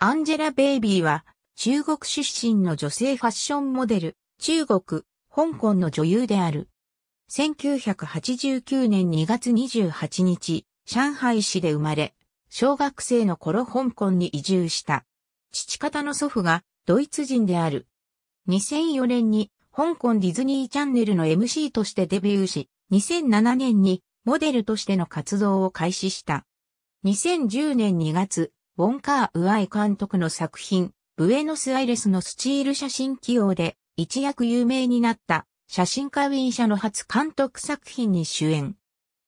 アンジェラ・ベイビーは、中国出身の女性ファッションモデル、中国、香港の女優である。1989年2月28日、上海市で生まれ、小学生の頃香港に移住した。父方の祖父がドイツ人である。2004年に香港ディズニーチャンネルの MC としてデビューし、2007年にモデルとしての活動を開始した。2010年2月、ウォンカー・ウアイ監督の作品、ブエノスアイレスのスチール写真起用で一躍有名になった写真家ウィン社の初監督作品に主演。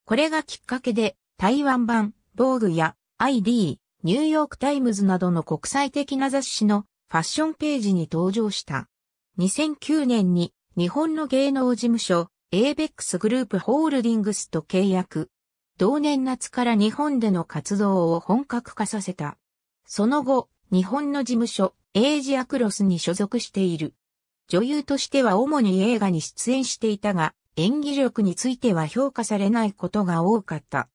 これがきっかけで台湾版、防具や ID、ニューヨークタイムズなどの国際的な雑誌のファッションページに登場した。2009年に日本の芸能事務所、エーベックスグループホールディングスと契約、同年夏から日本での活動を本格化させた。その後、日本の事務所、エイジアクロスに所属している。女優としては主に映画に出演していたが、演技力については評価されないことが多かった。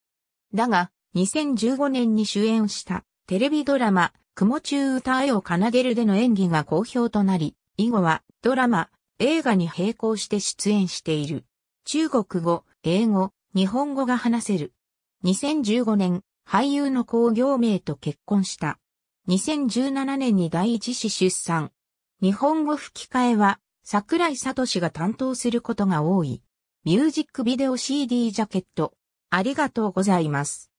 だが、2015年に主演したテレビドラマ、雲中歌えを奏でるでの演技が好評となり、以後はドラマ、映画に並行して出演している。中国語、英語、日本語が話せる。2015年、俳優の工業名と結婚した。2017年に第一子出産。日本語吹き替えは、桜井聡が担当することが多い。ミュージックビデオ CD ジャケット。ありがとうございます。